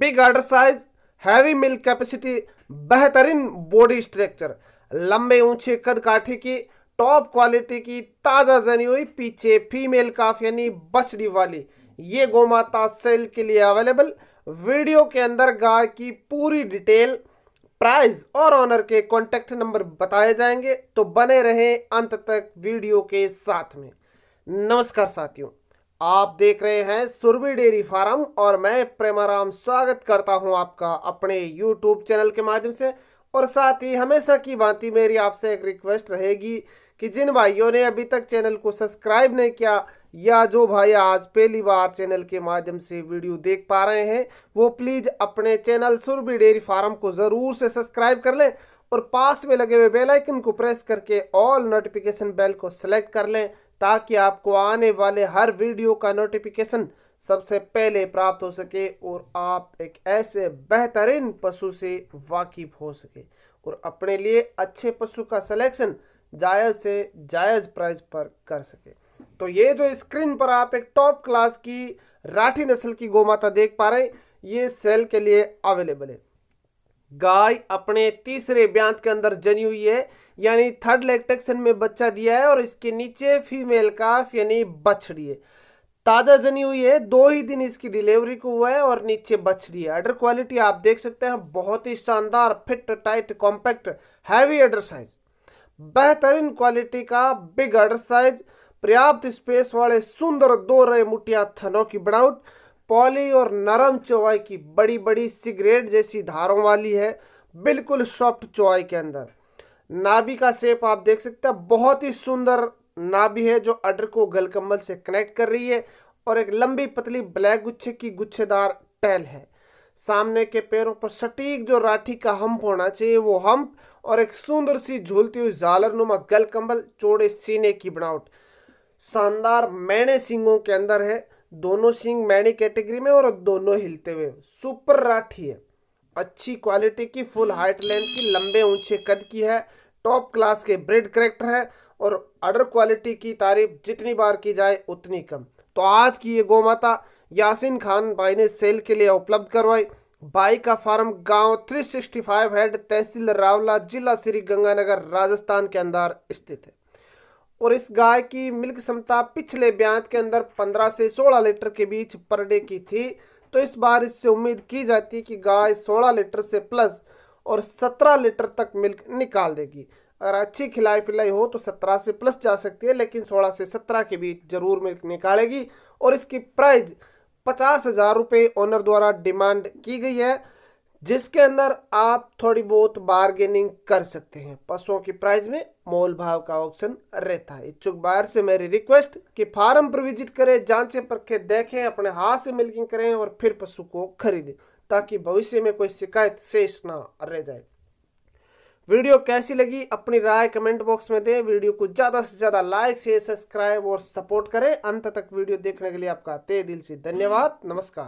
big order size heavy milk capacity बेहतरीन body structure लंबे ऊंचे कद काठी की टॉप क्वालिटी की ताज़ा जनी हुई पीछे फीमेल काफ यानी बछड़ी वाली ये गोमाता सेल के लिए अवेलेबल वीडियो के अंदर गाय की पूरी डिटेल प्राइस और ऑनर के कॉन्टैक्ट नंबर बताए जाएंगे तो बने रहें अंत तक वीडियो के साथ में नमस्कार साथियों आप देख रहे हैं सुरभि डेयरी फार्म और मैं प्रेमाराम स्वागत करता हूं आपका अपने यूट्यूब चैनल के माध्यम से और साथ ही हमेशा की भांति मेरी आपसे एक रिक्वेस्ट रहेगी कि जिन भाइयों ने अभी तक चैनल को सब्सक्राइब नहीं किया या जो भाई आज पहली बार चैनल के माध्यम से वीडियो देख पा रहे हैं वो प्लीज़ अपने चैनल सुरभि डेयरी फार्म को ज़रूर से सब्सक्राइब कर लें और पास में लगे हुए बेलाइकन को प्रेस करके ऑल नोटिफिकेशन बेल को सेलेक्ट कर लें ताकि आपको आने वाले हर वीडियो का नोटिफिकेशन सबसे पहले प्राप्त हो सके और आप एक ऐसे बेहतरीन पशु से वाकिफ हो सके और अपने लिए अच्छे पशु का सिलेक्शन जायज़ से जायज़ प्राइस पर कर सके तो ये जो स्क्रीन पर आप एक टॉप क्लास की राठी नस्ल की गोमाता देख पा रहे हैं ये सेल के लिए अवेलेबल है गाय अपने तीसरे ब्यांत के अंदर जनी हुई है यानी थर्ड लैक्टेक्शन में बच्चा दिया है और इसके नीचे फीमेल काफ यानी बछड़ी है ताज़ा जनी हुई है दो ही दिन इसकी डिलीवरी को हुआ है और नीचे बछड़ी है अडर क्वालिटी आप देख सकते हैं बहुत ही शानदार fit tight compact heavy udder size बेहतरीन क्वालिटी का बिग अडर साइज पर्याप्त स्पेस वाले सुंदर दो रहे मुठिया थनों की बनावट पॉली और नरम चौवाई की बड़ी बड़ी सिगरेट जैसी धारों वाली है बिल्कुल सॉफ्ट चौवाई के अंदर नाभि का शेप आप देख सकते हैं बहुत ही सुंदर नाभि है जो अडर को गलकम्बल से कनेक्ट कर रही है और एक लंबी पतली ब्लैक गुच्छे की गुच्छेदार टहल है सामने के पैरों पर सटीक जो राठी का हम्प होना चाहिए वो हम्प और एक सुंदर सी झूलती हुई जालरनुमा गलकम्बल चौड़े सीने की बनावट शानदार मैणे सिंगों के अंदर है दोनों सिंग मैनी कैटेगरी में और दोनों हिलते हुए सुपर राठी है अच्छी क्वालिटी की फुल हाइट लेंथ की लंबे ऊंचे कद की है टॉप क्लास के ब्रेड करेक्टर है और अडर क्वालिटी की तारीफ जितनी बार की जाए उतनी कम तो आज की ये गोमाता यासिन खान भाई ने सेल के लिए उपलब्ध करवाई बाई का फार्म गांव 365 हेड तहसील रावला जिला श्री गंगानगर राजस्थान के अंदर स्थित है और इस गाय की मिल्क क्षमता पिछले ब्याज के अंदर 15 से 16 लीटर के बीच पर डे की थी तो इस बार इससे उम्मीद की जाती है कि गाय 16 लीटर से प्लस और 17 लीटर तक मिल्क निकाल देगी अगर अच्छी खिलाई पिलाई हो तो 17 से प्लस जा सकती है लेकिन 16 से 17 के बीच जरूर मिल्क निकालेगी और इसकी प्राइज पचास हज़ार रुपये ऑनर द्वारा डिमांड की गई है जिसके अंदर आप थोड़ी बहुत बार्गेनिंग कर सकते हैं पशुओं की प्राइस में मोल भाव का ऑप्शन रहता है इच्छुक बायर से मेरी रिक्वेस्ट कि फार्म पर विजिट करें जांचे परखे देखें अपने हाथ से मिल्किंग करें और फिर पशु को खरीदें ताकि भविष्य में कोई शिकायत शेष ना रह जाए वीडियो कैसी लगी अपनी राय कमेंट बॉक्स में दें वीडियो को ज़्यादा से ज़्यादा लाइक शेयर सब्सक्राइब और सपोर्ट करें अंत तक वीडियो देखने के लिए आपका तय दिल से धन्यवाद नमस्कार